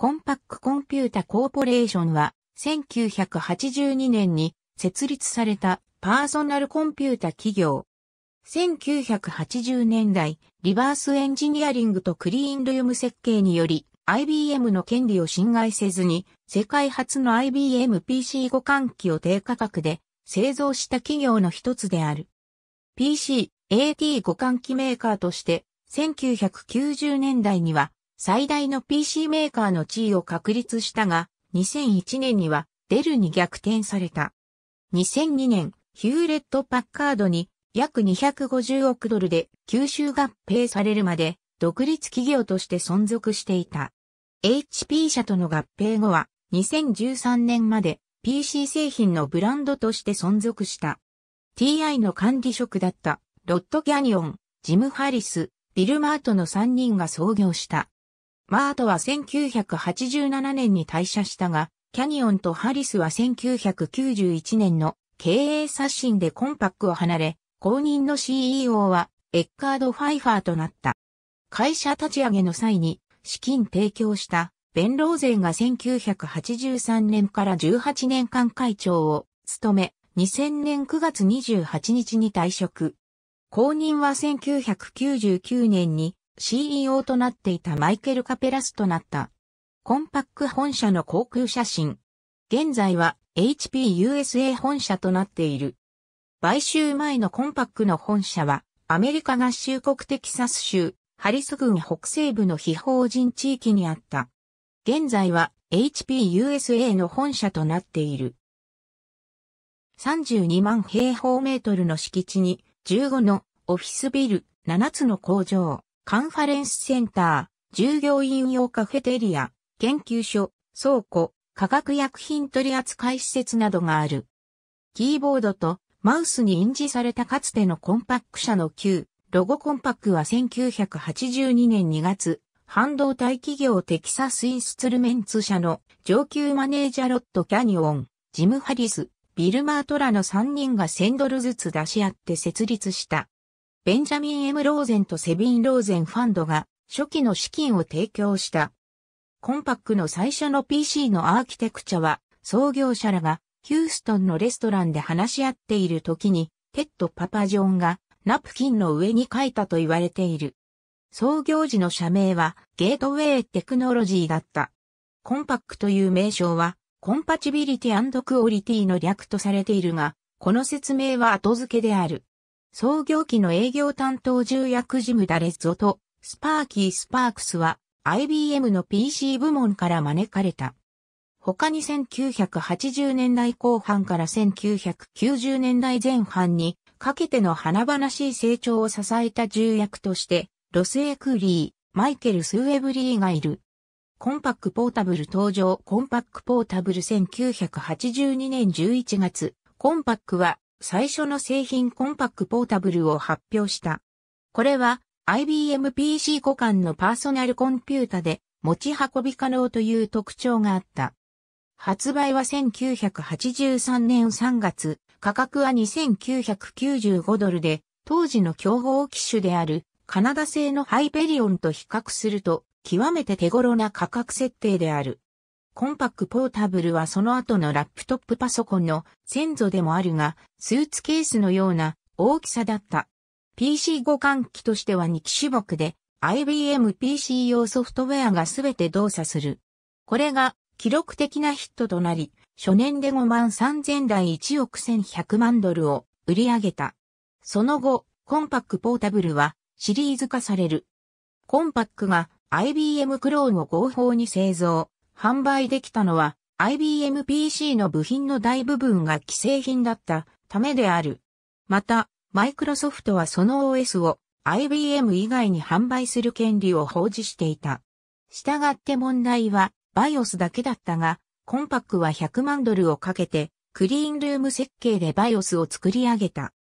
コンパックコンピュータコーポレーションは、1982年に設立されたパーソナルコンピュータ企業。1980年代、リバースエンジニアリングとクリーンルーム設計により、IBM の権利を侵害せずに、世界初の IBM PC 互換機を低価格で製造した企業の一つである。PC、AT 互換機メーカーとして、1990年代には最大の PC メーカーの地位を確立したが、2001年にはデルに逆転された。2002年、ヒューレット・パッカードに約250億ドルで吸収合併されるまで独立企業として存続していた。HP 社との合併後は2013年まで PC 製品のブランドとして存続した。TI の管理職だったロッド・ギャニオン、ジム・ハリス、ビル・マートの3人が創業した。マートは1987年に退社したが、キャニオンとハリスは1991年の経営刷新でコンパックを離れ、後任の CEO はエッカード・ファイファーとなった。会社立ち上げの際に資金提供したベンローゼンが1983年から18年間会長を務め、2000年9月28日に退職。後任は1999年に CEO となっていたマイケル・カペラスとなった。コンパック本社の航空写真。現在は HP USA 本社となっている。買収前のコンパックの本社はアメリカ合衆国テキサス州ハリス郡北西部の非法人地域にあった。現在は HP USA の本社となっている。32万平方メートルの敷地に15のオフィスビル7つの工場、カンファレンスセンター、従業員用カフェテリア、研究所、倉庫、化学薬品取扱施設などがある。キーボードとマウスに印字されたかつてのコンパック社の旧、ロゴコンパックは1982年2月、半導体企業テキサスインスツルメンツ社の上級マネージャーロット・キャニオン、ジム・ハリス、ビル・マートラの3人が1000ドルずつ出し合って設立したベンジャミン・エム・ローゼンとセビン・ローゼンファンドが初期の資金を提供した。コンパックの最初の PC のアーキテクチャは創業者らがヒューストンのレストランで話し合っている時にテッド・パパジョンがナプキンの上に書いたと言われている。創業時の社名はゲートウェイテクノロジーだった。コンパックという名称はコンパチビリティクオリティの略とされているが、この説明は後付けである。創業期の営業担当重役ジム・ダレッゾと、スパーキー・スパークスは、IBM の PC 部門から招かれた。他に1980年代後半から1990年代前半にかけての華々しい成長を支えた重役として、ロス・エクリー、マイケル・スウェブリーがいる。コンパックポータブル登場コンパックポータブル1982年11月、コンパックは最初の製品コンパックポータブルを発表した。これは IBM PC 互換のパーソナルコンピュータで持ち運び可能という特徴があった。発売は1983年3月、価格は2995ドルで、当時の競合機種であるカナダ製のハイペリオンと比較すると、極めて手頃な価格設定である。コンパックポータブルはその後のラップトップパソコンの先祖でもあるが、スーツケースのような大きさだった。PC 互換機としては2機種目で、IBM PC 用ソフトウェアがすべて動作する。これが記録的なヒットとなり、初年で5万3000台1億1100万ドルを売り上げた。その後、コンパックポータブルはシリーズ化される。コンパックが IBM クローンを合法に製造、販売できたのは IBM PC の部品の大部分が既製品だったためである。また、マイクロソフトはその OS を IBM 以外に販売する権利を放置していた。したがって問題は BIOS だけだったが、コンパックは100万ドルをかけてクリーンルーム設計で BIOS を作り上げた。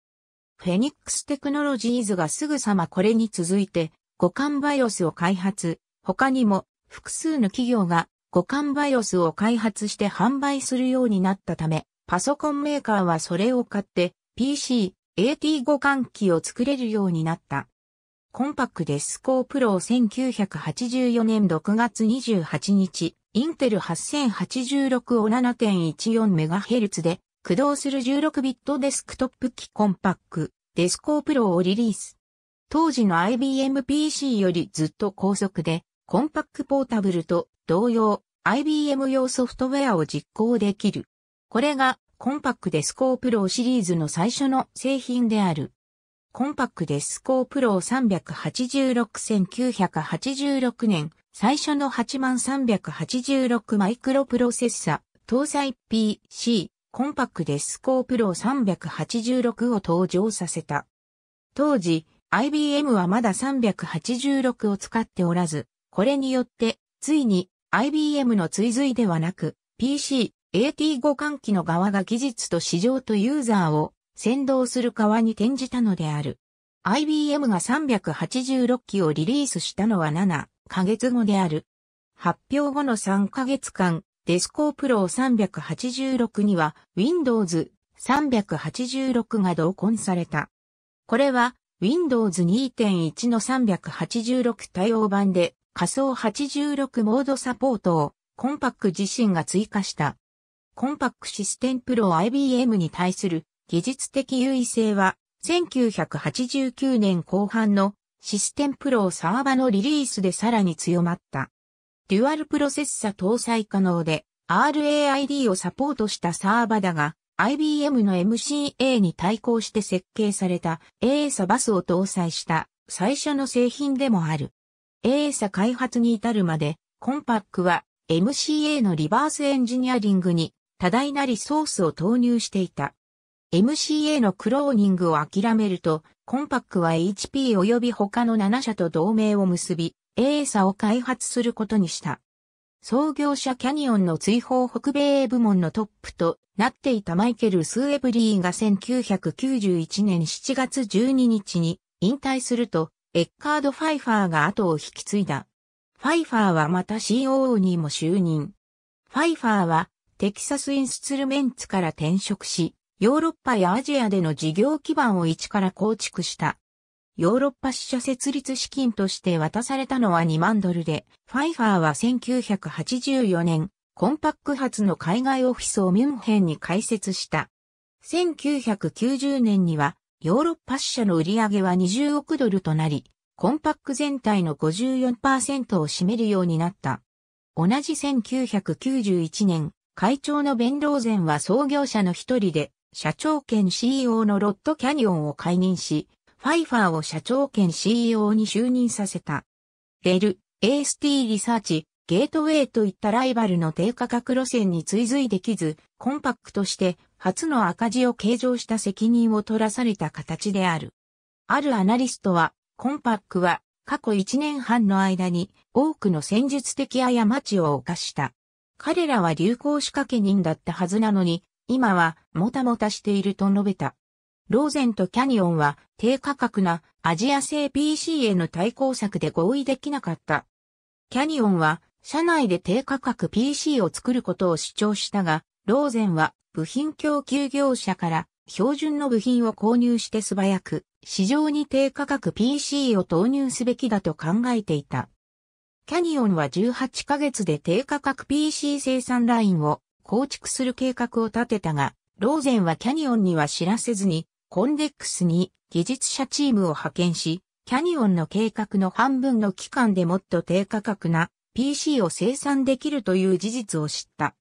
フェニックステクノロジーズがすぐさまこれに続いて、互換 BIOS を開発、他にも複数の企業が互換バイオスを開発して販売するようになったため、パソコンメーカーはそれを買って PC、AT 互換機を作れるようになった。コンパクデスコープロ1984年6月28日、インテル8086を 7.14MHz で駆動する16ビットデスクトップ機コンパックデスコープロをリリース。当時の IBM PC よりずっと高速でコンパックポータブルと同様 IBM 用ソフトウェアを実行できる。これがコンパックデスコープローシリーズの最初の製品である。コンパックデスコープロー386-1986年、最初の8386マイクロプロセッサ、搭載 PC、コンパックデスコープロー386を登場させた。当時、IBM はまだ386を使っておらず、これによって、ついに IBM の追随ではなく、PC、AT 互換機の側が技術と市場とユーザーを先導する側に転じたのである。IBM が386機をリリースしたのは7ヶ月後である。発表後の3ヶ月間、デスコープロー386には Windows 386が同梱された。これは Windows 2.1の386対応版で仮想86モードサポートをコンパック自身が追加した。コンパックシステムプロ IBM に対する技術的優位性は1989年後半のシステムプロサーバのリリースでさらに強まった。デュアルプロセッサ搭載可能で RAID をサポートしたサーバだが IBM の MCA に対抗して設計された A サバスを搭載した最初の製品でもある。A 社開発に至るまで、コンパックは MCA のリバースエンジニアリングに多大なリソースを投入していた。MCA のクローニングを諦めると、コンパックは HP 及び他の7社と同盟を結び、A a を開発することにした。創業者キャニオンの追放北米部門のトップとなっていたマイケル・スーエブリーが1991年7月12日に引退するとエッカード・ファイファーが後を引き継いだ。ファイファーはまた COO にも就任。ファイファーはテキサス・インスツルメンツから転職し、ヨーロッパやアジアでの事業基盤を一から構築した。ヨーロッパ支社設立資金として渡されたのは2万ドルで、ファイファーは1984年、コンパック発の海外オフィスをミュンヘンに開設した。1990年にはヨーロッパ支社の売上は20億ドルとなり、コンパック全体の54%を占めるようになった。同じ1991年、会長のベンローゼンは創業者の一人で、社長兼 CEO のロッド・キャニオンを解任し、ファイファーを社長兼 CEO に就任させた。レル、AST リサーチ、ゲートウェイといったライバルの低価格路線に追随できず、コンパックとして初の赤字を計上した責任を取らされた形である。あるアナリストは、コンパックは過去1年半の間に多くの戦術的過ちを犯した。彼らは流行仕掛け人だったはずなのに、今はもたもたしていると述べた。ローゼンとキャニオンは低価格なアジア製 PC への対抗策で合意できなかった。キャニオンは社内で低価格 PC を作ることを主張したが、ローゼンは部品供給業者から標準の部品を購入して素早く市場に低価格 PC を投入すべきだと考えていた。キャニオンは18ヶ月で低価格 PC 生産ラインを構築する計画を立てたが、ローゼンはキャニオンには知らせずに、コンデックスに技術者チームを派遣し、キャニオンの計画の半分の期間でもっと低価格な PC を生産できるという事実を知った。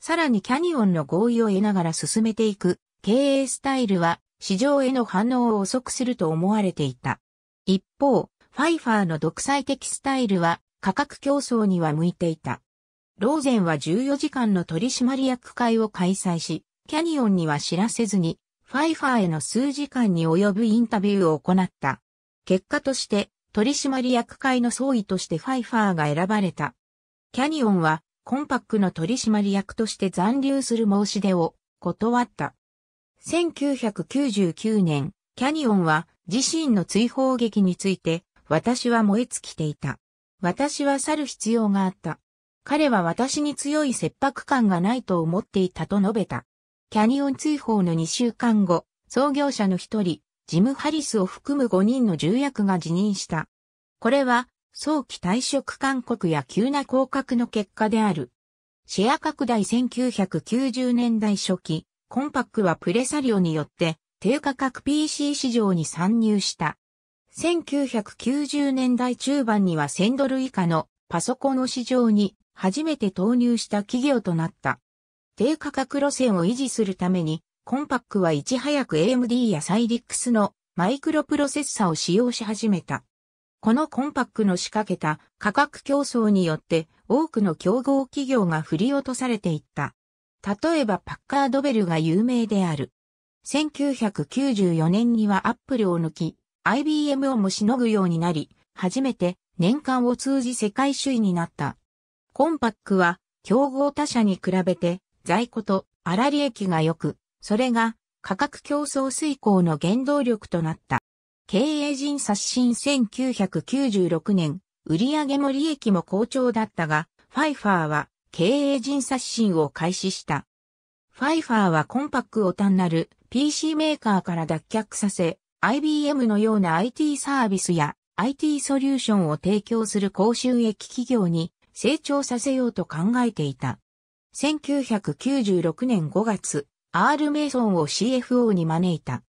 さらにキャニオンの合意を得ながら進めていく経営スタイルは市場への反応を遅くすると思われていた。一方、ファイファーの独裁的スタイルは価格競争には向いていた。ローゼンは14時間の取締役会を開催し、キャニオンには知らせずに、ファイファーへの数時間に及ぶインタビューを行った。結果として、取締役会の総意としてファイファーが選ばれた。キャニオンは、コンパックの取締役として残留する申し出を断った。1999年、キャニオンは自身の追放劇について、私は燃え尽きていた。私は去る必要があった。彼は私に強い切迫感がないと思っていたと述べた。キャニオン追放の2週間後、創業者の一人、ジム・ハリスを含む5人の重役が辞任した。これは早期退職勧告や急な降格の結果である。シェア拡大1990年代初期、コンパックはプレサリオによって低価格 PC 市場に参入した。1990年代中盤には1000ドル以下のパソコンの市場に初めて投入した企業となった。低価格路線を維持するために、コンパックはいち早く AMD やサイリックスのマイクロプロセッサを使用し始めた。このコンパックの仕掛けた価格競争によって多くの競合企業が振り落とされていった。例えばパッカードベルが有名である。1994年にはアップルを抜き、IBM をもしのぐようになり、初めて年間を通じ世界首位になった。コンパックは競合他社に比べて在庫と粗利益が良く、それが価格競争遂行の原動力となった。経営陣刷新1996年、売上も利益も好調だったが、ファイファーは経営陣刷新を開始した。ファイファーはコンパックを単なる PC メーカーから脱却させ、IBM のような IT サービスや IT ソリューションを提供する高収益企業に成長させようと考えていた。1996年5月、アール・メイソンを CFO に招いた。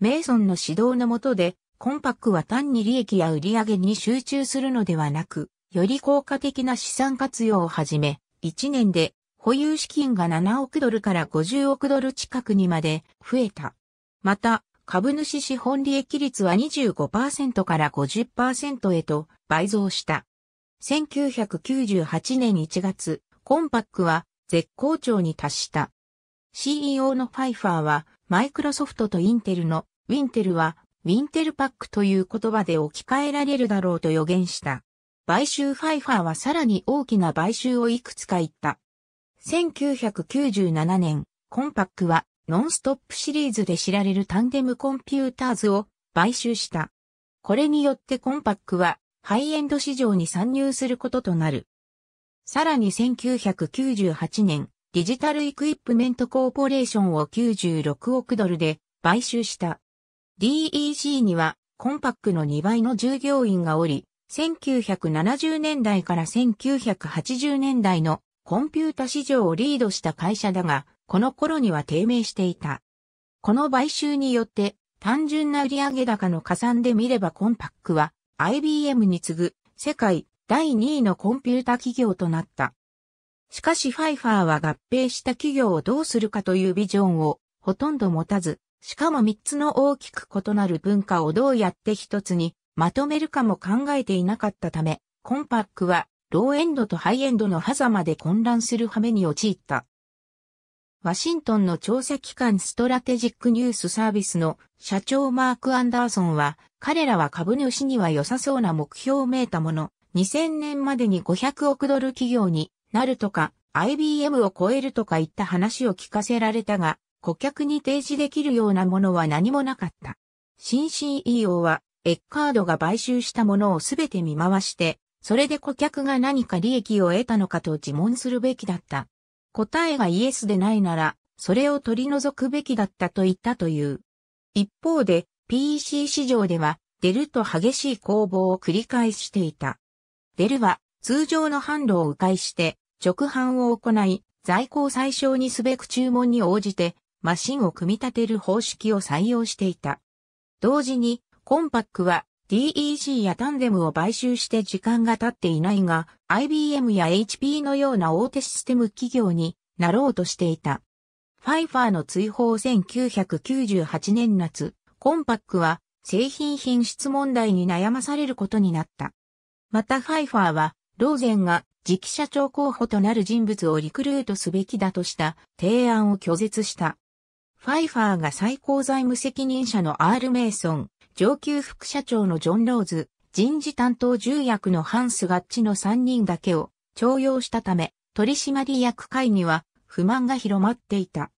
メイソンの指導の下で、コンパックは単に利益や売上に集中するのではなく、より効果的な資産活用をはじめ、1年で保有資金が7億ドルから50億ドル近くにまで増えた。また、株主資本利益率は25%から50%へと倍増した。1998年1月、コンパックは絶好調に達した。CEO のファイファーはマイクロソフトとインテルのウィンテルは、ウィンテルパックという言葉で置き換えられるだろうと予言した。買収ファイファーはさらに大きな買収をいくつか言った。1997年、コンパックはノンストップシリーズで知られるタンデムコンピューターズを買収した。これによってコンパックはハイエンド市場に参入することとなる。さらに1998年、デジタルイクイップメントコーポレーションを96億ドルで買収した。DEC にはコンパックの2倍の従業員がおり、1970年代から1980年代のコンピュータ市場をリードした会社だが、この頃には低迷していた。この買収によって、単純な売上高の加算で見ればコンパックは IBM に次ぐ世界第2位のコンピュータ企業となった。しかしファイファーは合併した企業をどうするかというビジョンをほとんど持たず、しかも三つの大きく異なる文化をどうやって一つにまとめるかも考えていなかったため、コンパックはローエンドとハイエンドの狭間で混乱する羽目に陥った。ワシントンの調査機関ストラテジックニュースサービスの社長マーク・アンダーソンは、彼らは株主には良さそうな目標をめいたもの、2000年までに500億ドル企業になるとか、IBM を超えるとかいった話を聞かせられたが、顧客に提示できるようなものは何もなかった。新 CEO は、エッカードが買収したものをすべて見回して、それで顧客が何か利益を得たのかと自問するべきだった。答えがイエスでないなら、それを取り除くべきだったと言ったという。一方で、PEC 市場では、デルと激しい攻防を繰り返していた。デルは、通常の販路を迂回して、直販を行い、在庫を最小にすべく注文に応じて、マシンを組み立てる方式を採用していた。同時に、コンパックは DEC やタンデムを買収して時間が経っていないが、IBM や HP のような大手システム企業になろうとしていた。ファイファーの追放1998年夏、コンパックは製品品質問題に悩まされることになった。またファイファーは、ローゼンが次期社長候補となる人物をリクルートすべきだとした提案を拒絶した。ファイファーが最高財務責任者のアール・メイソン、上級副社長のジョン・ローズ、人事担当重役のハンス・ガッチの3人だけを徴用したため、取締役会には不満が広まっていた。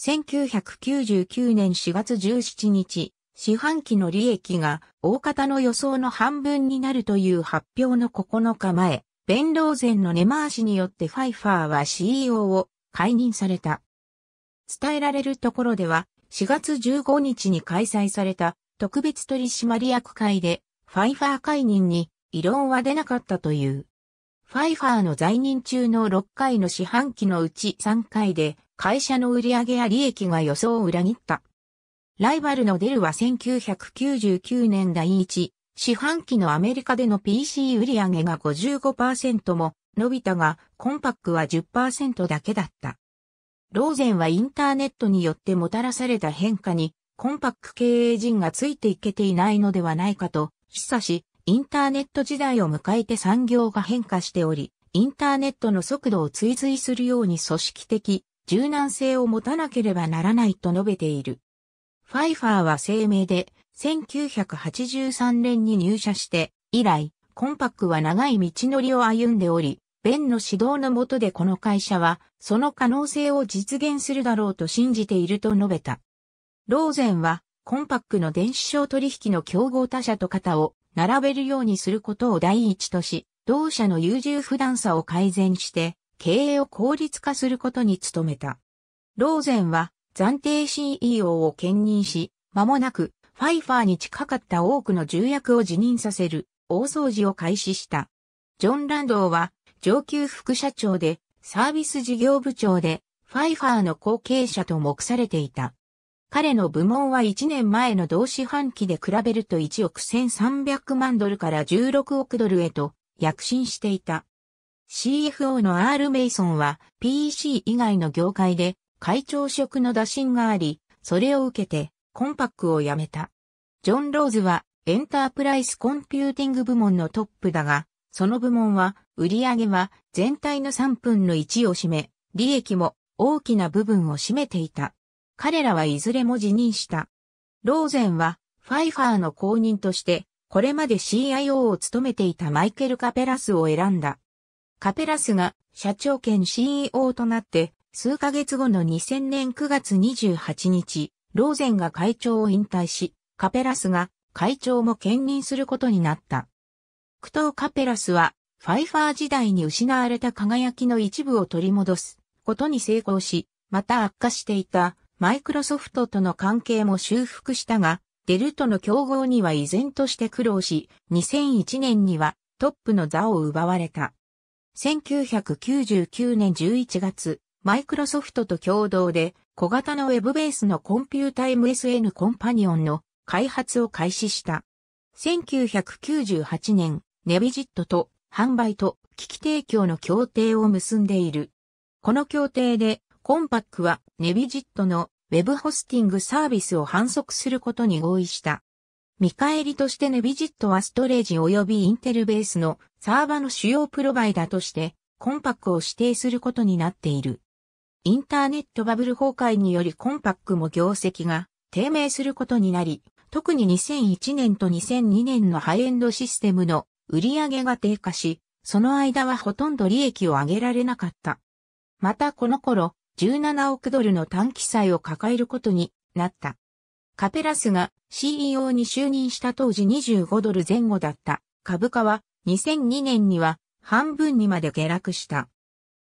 1999年4月17日、四半期の利益が大方の予想の半分になるという発表の9日前、ベンローゼンの根回しによってファイファーは CEO を解任された。伝えられるところでは、4月15日に開催された特別取締役会で、ファイファー解任に異論は出なかったという。ファイファーの在任中の6回の四半期のうち3回で、会社の売上や利益が予想を裏切った。ライバルのデルは1999年第1四半期のアメリカでの PC 売上が55%も伸びたが、コンパックは10%だけだった。ローゼンはインターネットによってもたらされた変化に、コンパック経営陣がついていけていないのではないかと、示唆し、インターネット時代を迎えて産業が変化しており、インターネットの速度を追随するように組織的、柔軟性を持たなければならないと述べている。ファイファーは声明で、1983年に入社して、以来、コンパックは長い道のりを歩んでおり、ベンの指導のもとでこの会社は、その可能性を実現するだろうと信じていると述べた。ローゼンは、コンパックの電子商取引の競合他社と肩を並べるようにすることを第一とし、同社の優柔不断さを改善して、経営を効率化することに努めた。ローゼンは、暫定 CEO を兼任し、間もなく、ファイファーに近かった多くの重役を辞任させる、大掃除を開始した。ジョン・ランドーは、上級副社長で、サービス事業部長で、ファイファーの後継者と目されていた。彼の部門は1年前の同四半期で比べると1億1300万ドルから16億ドルへと躍進していた。CFO の R メイソンは PC 以外の業界で会長職の打診があり、それを受けてコンパックを辞めた。ジョン・ローズはエンタープライスコンピューティング部門のトップだが、その部門は、売上は全体の3分の1を占め、利益も大きな部分を占めていた。彼らはいずれも辞任した。ローゼンは、ファイファーの公認として、これまで CIO を務めていたマイケル・カペラスを選んだ。カペラスが社長兼 CEO となって、数ヶ月後の2000年9月28日、ローゼンが会長を引退し、カペラスが会長も兼任することになった。クトーカペラスは、ファイファー時代に失われた輝きの一部を取り戻すことに成功し、また悪化していたマイクロソフトとの関係も修復したが、デルとの競合には依然として苦労し、2001年にはトップの座を奪われた。1999年11月、マイクロソフトと共同で小型のウェブベースのコンピュータ MSN コンパニオンの開発を開始した。1998年、ネビジットと販売と機器提供の協定を結んでいる。この協定で、コンパックはネビジットのウェブホスティングサービスを反則することに合意した。見返りとしてネビジットはストレージ及びインテルベースのサーバの主要プロバイダとしてコンパックを指定することになっている。インターネットバブル崩壊によりコンパックも業績が低迷することになり、特に2001年と2002年のハイエンドシステムの売上が低下し、その間はほとんど利益を上げられなかった。またこの頃、17億ドルの短期債を抱えることになった。カペラスが CEO に就任した当時25ドル前後だった株価は2002年には半分にまで下落した。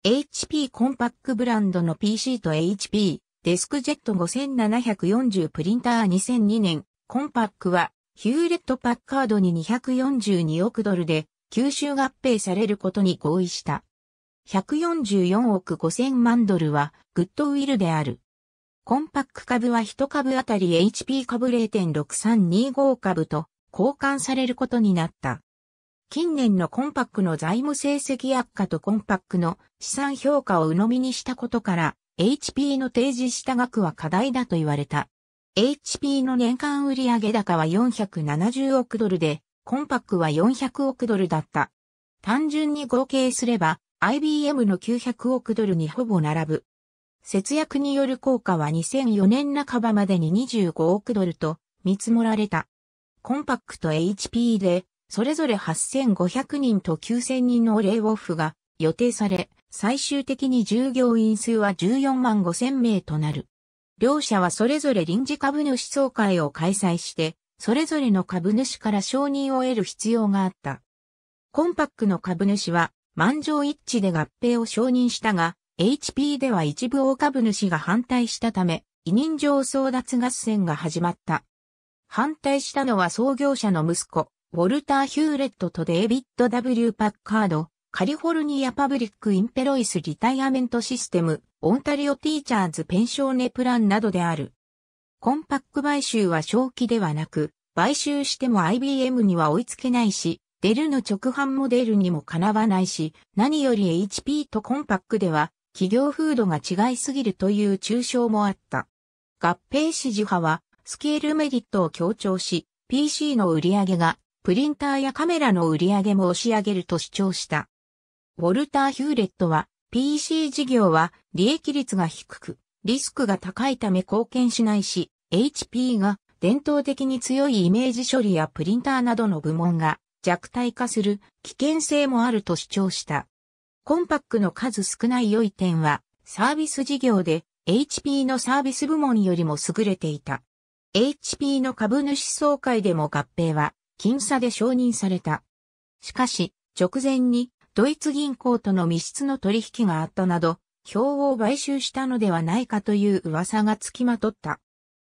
HP コンパックブランドの PC と HP デスクジェット5740プリンター2002年コンパックはヒューレット・パッカードに242億ドルで吸収合併されることに合意した。144億5000万ドルはグッドウィルである。コンパック株は1株あたり HP 株0.6325株と交換されることになった。近年のコンパックの財務成績悪化とコンパックの資産評価を鵜呑みにしたことから、HP の提示した額は課題だと言われた。HP の年間売上高は470億ドルで、コンパックは400億ドルだった。単純に合計すれば、IBM の900億ドルにほぼ並ぶ。節約による効果は2004年半ばまでに25億ドルと見積もられた。コンパックと HP で、それぞれ8500人と9000人のレイオフが予定され、最終的に従業員数は14万5000名となる。両社はそれぞれ臨時株主総会を開催して、それぞれの株主から承認を得る必要があった。コンパックの株主は満場一致で合併を承認したが、HP では一部大株主が反対したため、委任状争奪合戦が始まった。反対したのは創業者の息子、ウォルター・ヒューレットとデイビッド・ W・ パッカード、カリフォルニア・パブリック・インペロイス・リタイアメント・システム、オンタリオティーチャーズペンショーネプランなどである。コンパック買収は正気ではなく、買収しても IBM には追いつけないし、デルの直販モデルにもかなわないし、何より HP とコンパックでは企業風土が違いすぎるという抽象もあった。合併支持派はスケールメリットを強調し、PC の売り上げがプリンターやカメラの売り上げも押し上げると主張した。ウォルター・ヒューレットは PC 事業は利益率が低く、リスクが高いため貢献しないし、HP が伝統的に強いイメージ処理やプリンターなどの部門が弱体化する危険性もあると主張した。コンパックの数少ない良い点は、サービス事業で HP のサービス部門よりも優れていた。HP の株主総会でも合併は、僅差で承認された。しかし、直前にドイツ銀行との密室の取引があったなど、票を買収したのではないかという噂がつきまとった。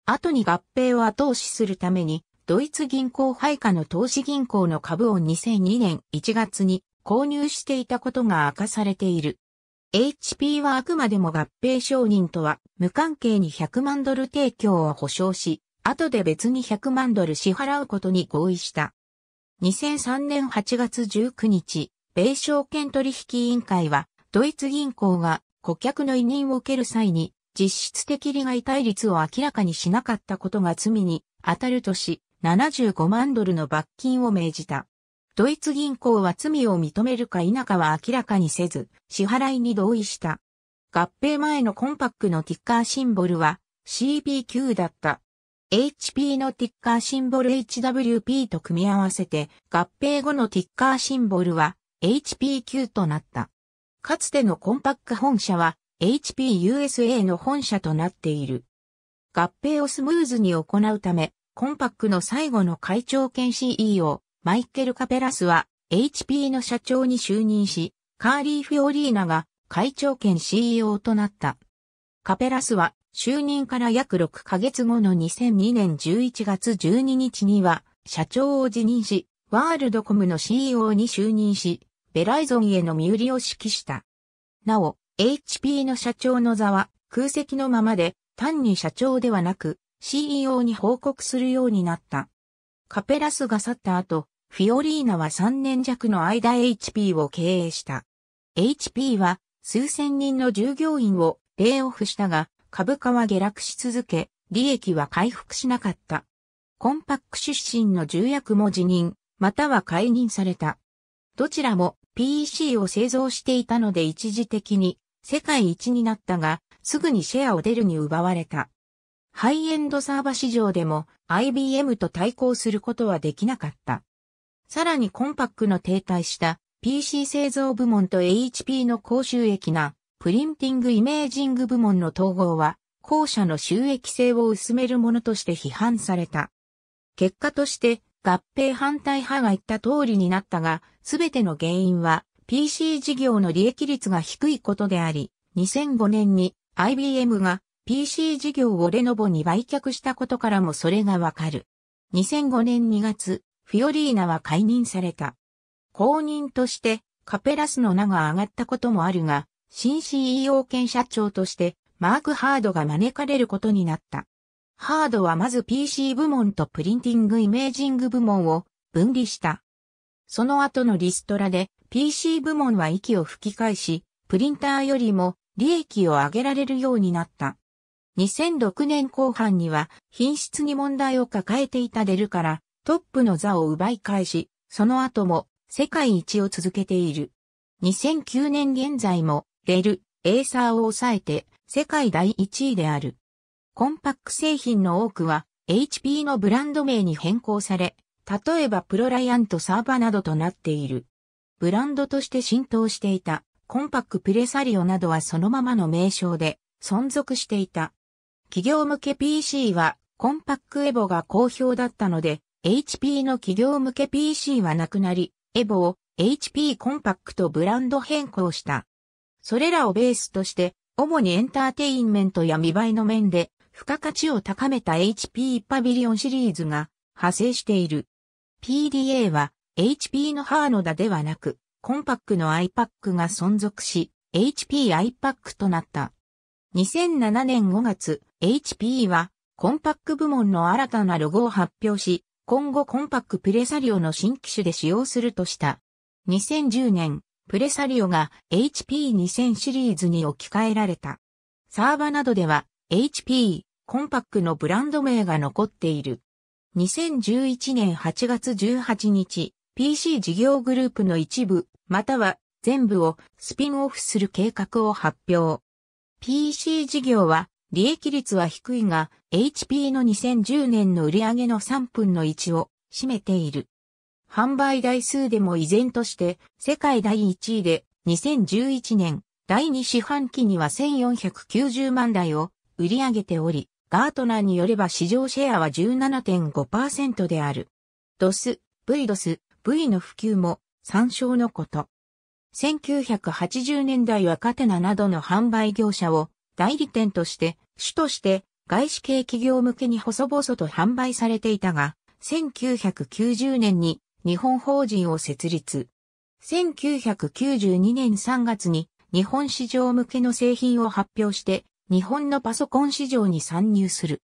後に合併を後押しするために、ドイツ銀行配下の投資銀行の株を2002年1月に購入していたことが明かされている。HP はあくまでも合併承認とは無関係に100万ドル提供を保証し、後で別に100万ドル支払うことに合意した。2003年8月19日、米証券取引委員会は、ドイツ銀行が顧客の委任を受ける際に、実質的利害対立を明らかにしなかったことが罪に当たるとし、75万ドルの罰金を命じた。ドイツ銀行は罪を認めるか否かは明らかにせず、支払いに同意した。合併前のコンパックのティッカーシンボルは CBQ だった。HP のティッカーシンボル HWP と組み合わせて合併後のティッカーシンボルは HPQ となった。かつてのコンパック本社は HPUSA の本社となっている。合併をスムーズに行うため、コンパックの最後の会長兼 CEO、マイケル・カペラスは HP の社長に就任し、カーリー・フィオリーナが会長兼 CEO となった。カペラスは就任から約6ヶ月後の2002年11月12日には社長を辞任し、ワールドコムの CEO に就任し、ベライゾンへの身売りを指揮した。なお、HP の社長の座は空席のままで、単に社長ではなく、CEO に報告するようになった。カペラスが去った後、フィオリーナは3年弱の間 HP を経営した。HP は数千人の従業員をレイオフしたが、株価は下落し続け、利益は回復しなかった。コンパック出身の重役も辞任、または解任された。どちらも PEC を製造していたので一時的に世界一になったが、すぐにシェアを出るに奪われた。ハイエンドサーバ市場でも IBM と対抗することはできなかった。さらにコンパックの停滞した PC 製造部門と HP の高収益なプリンティングイメージング部門の統合は、後者の収益性を薄めるものとして批判された。結果として合併反対派が言った通りになったが、すべての原因は PC 事業の利益率が低いことであり、2005年に IBM が PC 事業をレノボに売却したことからもそれがわかる。2005年2月、フィオリーナは解任された。公認としてカペラスの名が上がったこともあるが、新 CEO 兼社長としてマーク・ハードが招かれることになった。ハードはまず PC 部門とプリンティングイメージング部門を分離した。その後のリストラで PC 部門は息を吹き返し、プリンターよりも利益を上げられるようになった。2006年後半には品質に問題を抱えていたデルからトップの座を奪い返し、その後も世界一を続けている。2009年現在もデル、エーサーを抑えて世界第1位である。コンパック製品の多くは HP のブランド名に変更され、例えばプロライアントサーバなどとなっている。ブランドとして浸透していたコンパックプレサリオなどはそのままの名称で存続していた。企業向け PC はコンパックエボが好評だったので、HP の企業向け PC はなくなり、エボを HP コンパックとブランド変更した。それらをベースとして、主にエンターテインメントや見栄えの面で付加価値を高めた HP パビリオンシリーズが派生している。PDA は HP のハーノダではなく、コンパックの iPack が存続し、HP iPack となった。2007年5月、HP はコンパック部門の新たなロゴを発表し、今後コンパックプレサリオの新機種で使用するとした。2010年、プレサリオが HP2000 シリーズに置き換えられた。サーバなどでは HP コンパックのブランド名が残っている。2011年8月18日、PC 事業グループの一部、または全部をスピンオフする計画を発表。PC 事業は、利益率は低いが、HP の2010年の売上の3分の1を占めている。販売台数でも依然として世界第1位で2011年第2四半期には1490万台を売り上げており、ガートナーによれば市場シェアは17.5%である。ドス、v ドス、V の普及も参照のこと。1980年代はカテナなどの販売業者を代理店として主として外資系企業向けに細々と販売されていたが、1990年に日本法人を設立。1992年3月に日本市場向けの製品を発表して日本のパソコン市場に参入する。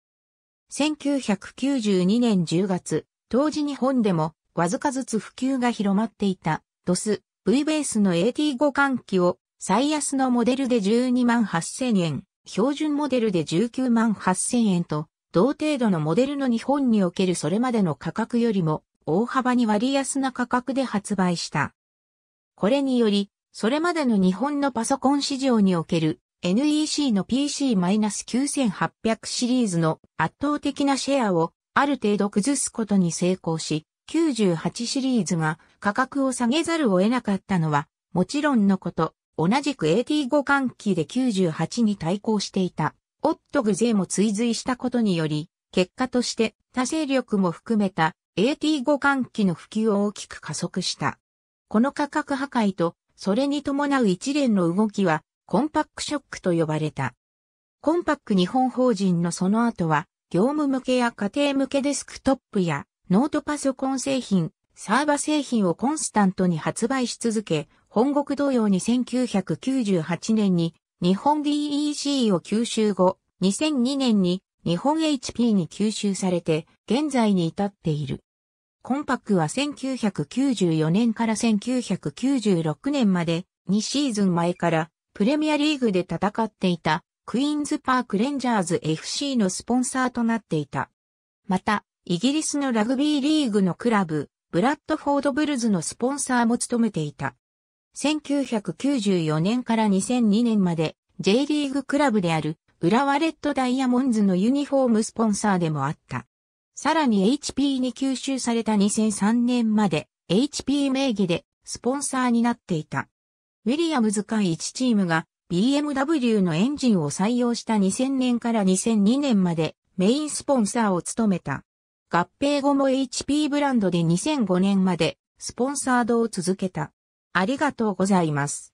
1992年10月、当時日本でもわずかずつ普及が広まっていた DOS V ベースの AT5 換気を最安のモデルで12万8000円、標準モデルで19万8000円と、同程度のモデルの日本におけるそれまでの価格よりも大幅に割安な価格で発売した。これにより、それまでの日本のパソコン市場における NEC の PC-9800 シリーズの圧倒的なシェアをある程度崩すことに成功し、98シリーズが価格を下げざるを得なかったのは、もちろんのこと、同じく AT5 換機で98に対抗していた、オットグ勢も追随したことにより、結果として多勢力も含めた AT5 換機の普及を大きく加速した。この価格破壊と、それに伴う一連の動きは、コンパックショックと呼ばれた。コンパック日本法人のその後は、業務向けや家庭向けデスクトップやノートパソコン製品、サーバ製品をコンスタントに発売し続け、本国同様に1998年に日本 DEC を吸収後、2002年に日本 HP に吸収されて、現在に至っている。コンパックは1994年から1996年まで2シーズン前からプレミアリーグで戦っていたクイーンズパークレンジャーズ FC のスポンサーとなっていた。また、イギリスのラグビーリーグのクラブ、ブラッドフォードブルズのスポンサーも務めていた。1994年から2002年まで J リーグクラブである浦和レッドダイヤモンズのユニフォームスポンサーでもあった。さらに HP に吸収された2003年まで HP 名義でスポンサーになっていた。ウィリアムズ会1チームが BMW のエンジンを採用した2000年から2002年までメインスポンサーを務めた。合併後も HP ブランドで2005年までスポンサードを続けた。ありがとうございます。